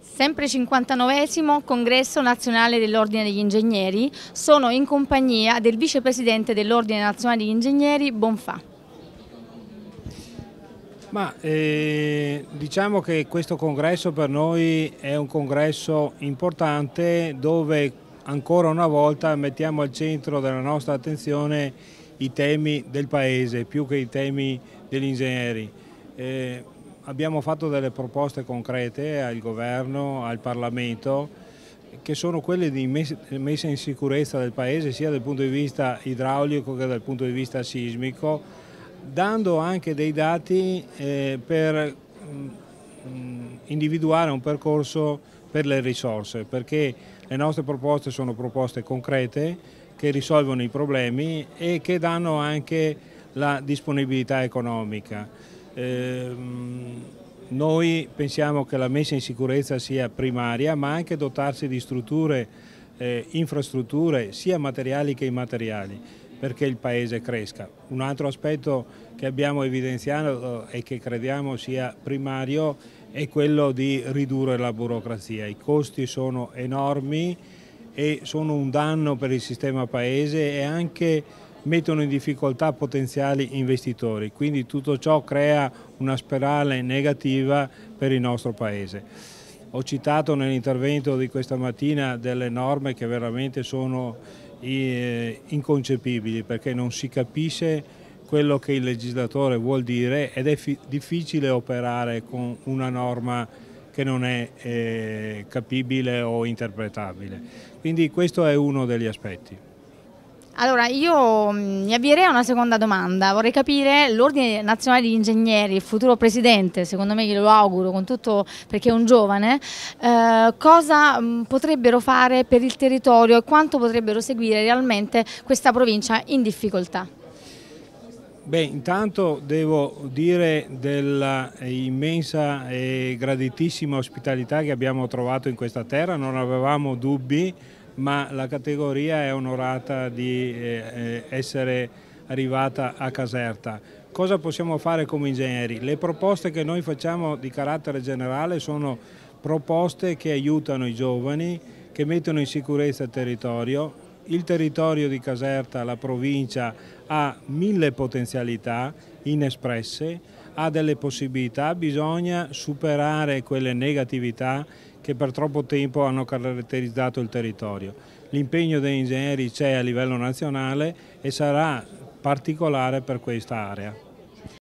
Sempre 59 congresso nazionale dell'Ordine degli Ingegneri, sono in compagnia del vicepresidente dell'Ordine nazionale degli Ingegneri Bonfà. Ma eh, diciamo che questo congresso per noi è un congresso importante dove ancora una volta mettiamo al centro della nostra attenzione i temi del paese più che i temi degli ingegneri. Eh, abbiamo fatto delle proposte concrete al governo, al Parlamento, che sono quelle di messa in sicurezza del paese sia dal punto di vista idraulico che dal punto di vista sismico, dando anche dei dati eh, per mh, mm, individuare un percorso per le risorse, perché le nostre proposte sono proposte concrete che risolvono i problemi e che danno anche la disponibilità economica. Ehm, noi pensiamo che la messa in sicurezza sia primaria, ma anche dotarsi di strutture, eh, infrastrutture, sia materiali che immateriali, perché il Paese cresca. Un altro aspetto che abbiamo evidenziato eh, e che crediamo sia primario è quello di ridurre la burocrazia. I costi sono enormi e sono un danno per il sistema paese e anche mettono in difficoltà potenziali investitori, quindi tutto ciò crea una sperale negativa per il nostro Paese. Ho citato nell'intervento di questa mattina delle norme che veramente sono eh, inconcepibili perché non si capisce quello che il legislatore vuol dire ed è difficile operare con una norma che non è eh, capibile o interpretabile. Quindi questo è uno degli aspetti. Allora, io mm, mi avvierei a una seconda domanda. Vorrei capire l'Ordine Nazionale degli Ingegneri, il futuro presidente, secondo me glielo auguro con tutto perché è un giovane, eh, cosa mm, potrebbero fare per il territorio e quanto potrebbero seguire realmente questa provincia in difficoltà? Beh, intanto devo dire dell'immensa e graditissima ospitalità che abbiamo trovato in questa terra, non avevamo dubbi, ma la categoria è onorata di eh, eh, essere arrivata a Caserta. Cosa possiamo fare come ingegneri? Le proposte che noi facciamo di carattere generale sono proposte che aiutano i giovani, che mettono in sicurezza il territorio, il territorio di Caserta, la provincia, ha mille potenzialità inespresse, ha delle possibilità, bisogna superare quelle negatività che per troppo tempo hanno caratterizzato il territorio. L'impegno degli ingegneri c'è a livello nazionale e sarà particolare per questa area.